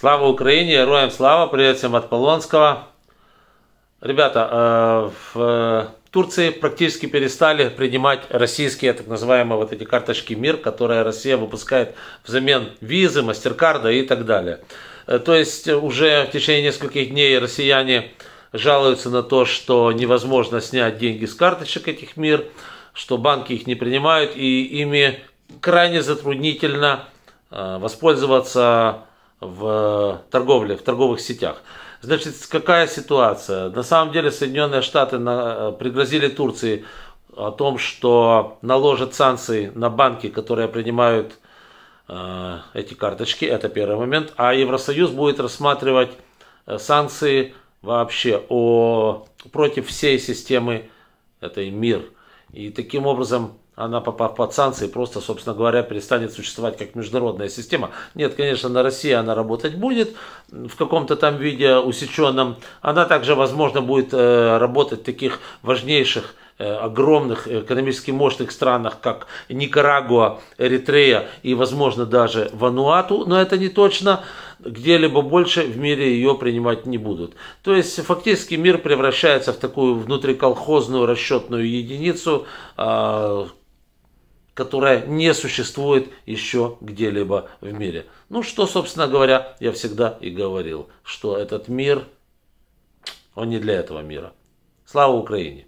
Слава Украине, роем слава, привет всем от Полонского. Ребята, э, в э, Турции практически перестали принимать российские, так называемые, вот эти карточки МИР, которые Россия выпускает взамен визы, мастер-карда и так далее. Э, то есть уже в течение нескольких дней россияне жалуются на то, что невозможно снять деньги с карточек этих МИР, что банки их не принимают и ими крайне затруднительно воспользоваться в э, торговле, в торговых сетях. Значит, какая ситуация? На самом деле Соединенные Штаты на, э, пригрозили Турции о том, что наложат санкции на банки, которые принимают э, эти карточки. Это первый момент. А Евросоюз будет рассматривать э, санкции вообще о, против всей системы, этой мир. И таким образом она попав под санкции, просто, собственно говоря, перестанет существовать как международная система. Нет, конечно, на России она работать будет в каком-то там виде усеченном. Она также, возможно, будет э, работать в таких важнейших э, огромных экономически мощных странах, как Никарагуа, Эритрея и, возможно, даже Вануату, но это не точно, где-либо больше в мире ее принимать не будут. То есть фактически мир превращается в такую внутриколхозную расчетную единицу, а, которая не существует еще где-либо в мире. Ну что, собственно говоря, я всегда и говорил, что этот мир, он не для этого мира. Слава Украине!